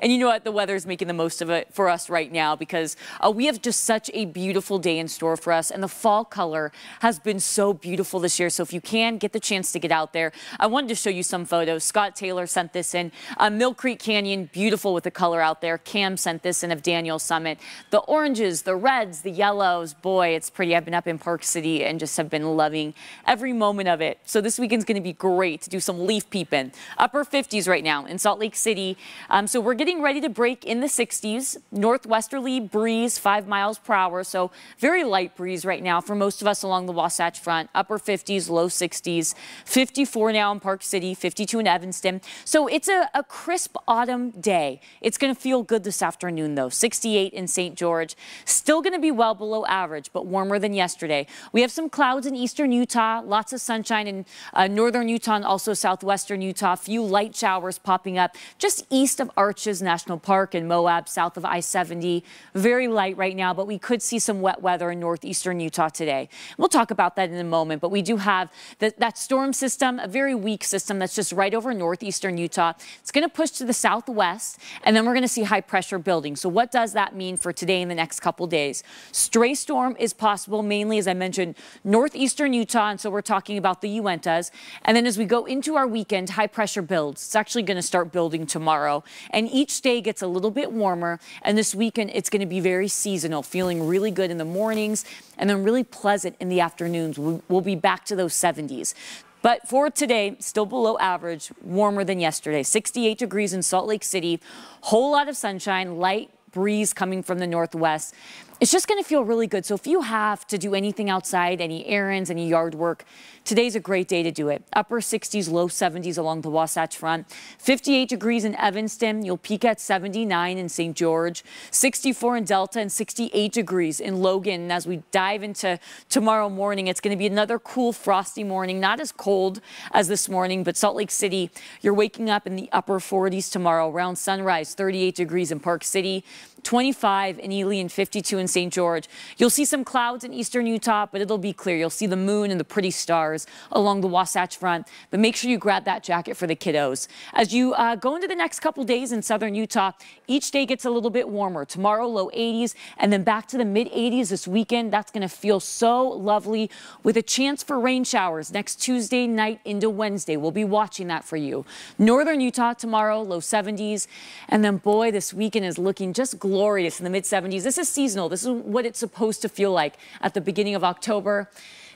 And you know what? The weather is making the most of it for us right now because uh, we have just such a beautiful day in store for us. And the fall color has been so beautiful this year. So if you can get the chance to get out there, I wanted to show you some photos. Scott Taylor sent this in. Uh, Mill Creek Canyon, beautiful with the color out there. Cam sent this in of Daniel Summit. The oranges, the reds, the yellows. Boy, it's pretty. I've been up in Park City and just have been loving every moment of it. So this weekend's going to be great to do some leaf peeping. Upper 50s right now in Salt Lake City. Um, so we're getting ready to break in the 60s. Northwesterly breeze, five miles per hour. So very light breeze right now for most of us along the Wasatch Front. Upper 50s, low 60s. 54 now in Park City, 52 in Evanston. So it's a, a crisp autumn day. It's going to feel good this afternoon, though. 68 in St. George. Still going to be well below average, but warmer than yesterday. We have some clouds in eastern Utah. Lots of sunshine in uh, northern Utah and also southwestern Utah. A few light showers popping up just east of Arches. National Park and Moab south of I-70. Very light right now, but we could see some wet weather in northeastern Utah today. We'll talk about that in a moment, but we do have the, that storm system, a very weak system that's just right over northeastern Utah. It's going to push to the southwest, and then we're going to see high pressure building. So what does that mean for today and the next couple days? Stray storm is possible, mainly, as I mentioned, northeastern Utah, and so we're talking about the Uintas. And then as we go into our weekend, high pressure builds. It's actually going to start building tomorrow. And each day gets a little bit warmer, and this weekend it's going to be very seasonal, feeling really good in the mornings and then really pleasant in the afternoons. We'll be back to those 70s. But for today, still below average, warmer than yesterday. 68 degrees in Salt Lake City, whole lot of sunshine, light breeze coming from the northwest. It's just gonna feel really good. So if you have to do anything outside, any errands, any yard work, today's a great day to do it. Upper 60s, low 70s along the Wasatch Front. 58 degrees in Evanston. You'll peak at 79 in St. George. 64 in Delta and 68 degrees in Logan. And as we dive into tomorrow morning, it's gonna be another cool, frosty morning. Not as cold as this morning, but Salt Lake City, you're waking up in the upper 40s tomorrow. Around sunrise, 38 degrees in Park City, 25 in Ely and 52 in St. George. You'll see some clouds in eastern Utah, but it'll be clear. You'll see the moon and the pretty stars along the Wasatch Front, but make sure you grab that jacket for the kiddos. As you uh, go into the next couple days in southern Utah, each day gets a little bit warmer. Tomorrow, low 80s, and then back to the mid 80s this weekend. That's going to feel so lovely with a chance for rain showers next Tuesday night into Wednesday. We'll be watching that for you. Northern Utah tomorrow, low 70s. And then, boy, this weekend is looking just glorious in the mid 70s. This is seasonal. This this is what it's supposed to feel like at the beginning of October.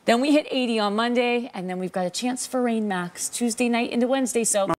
Then we hit 80 on Monday, and then we've got a chance for rain max Tuesday night into Wednesday. So.